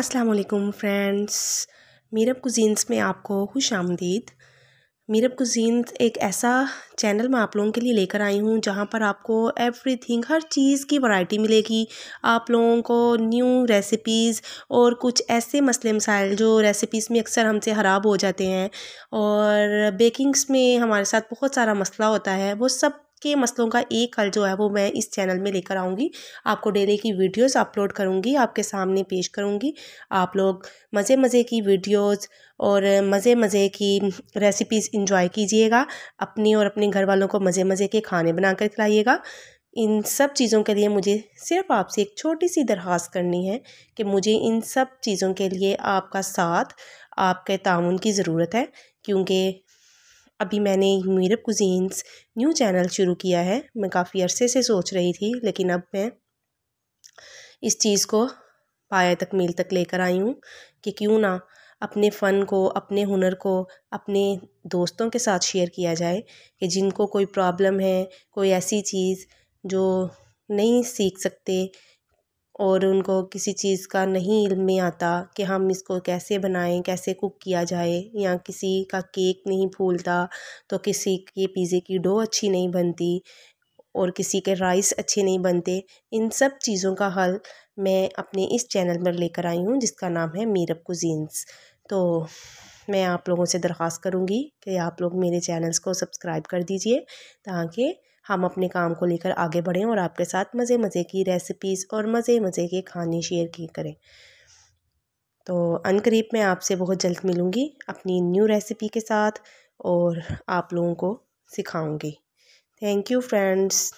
अस्सलाम फ्रेंड्स मीरब कुजींस में आपको खुश आमदीद मीरब कुजींस एक ऐसा चैनल मैं आप लोगों के लिए लेकर आई हूँ जहाँ पर आपको एवरीथिंग हर चीज़ की वैरायटी मिलेगी आप लोगों को न्यू रेसिपीज़ और कुछ ऐसे मसले मसाइल जो रेसिपीज़ में अक्सर हमसे ख़राब हो जाते हैं और बेकिंग्स में हमारे साथ बहुत सारा मसला होता है वो सब के मसलों का एक हल जो है वो मैं इस चैनल में लेकर आऊँगी आपको डेली की वीडियोस अपलोड करूँगी आपके सामने पेश करूँगी आप लोग मज़े मज़े की वीडियोस और मज़े मज़े की रेसिपीज़ इंजॉय कीजिएगा अपनी और अपने घर वालों को मज़े मज़े के खाने बना कर खिलाइएगा इन सब चीज़ों के लिए मुझे सिर्फ आपसे एक छोटी सी दरख्वास्त करनी है कि मुझे इन सब चीज़ों के लिए आपका साथ आपके ताउन की ज़रूरत है क्योंकि अभी मैंने मीरब कुजीन्स न्यू चैनल शुरू किया है मैं काफ़ी अरसे से सोच रही थी लेकिन अब मैं इस चीज़ को पाया तकमील तक लेकर आई हूँ कि क्यों ना अपने फ़न को अपने हुनर को अपने दोस्तों के साथ शेयर किया जाए कि जिनको कोई प्रॉब्लम है कोई ऐसी चीज़ जो नहीं सीख सकते और उनको किसी चीज़ का नहीं इल्म में आता कि हम इसको कैसे बनाएं कैसे कुक किया जाए या किसी का केक नहीं फूलता तो किसी के पिज़्ज़े की डो अच्छी नहीं बनती और किसी के राइस अच्छे नहीं बनते इन सब चीज़ों का हल मैं अपने इस चैनल पर लेकर आई हूँ जिसका नाम है मीरब कुजींस तो मैं आप लोगों से दरख्वास्त करूँगी कि आप लोग मेरे चैनल्स को सब्सक्राइब कर दीजिए ताकि हम अपने काम को लेकर आगे बढ़ें और आपके साथ मज़े मज़े की रेसिपीज़ और मज़े मज़े के खाने शेयर की करें तो अनकरीब मैं आपसे बहुत जल्द मिलूँगी अपनी न्यू रेसिपी के साथ और आप लोगों को सिखाऊँगी थैंक यू फ्रेंड्स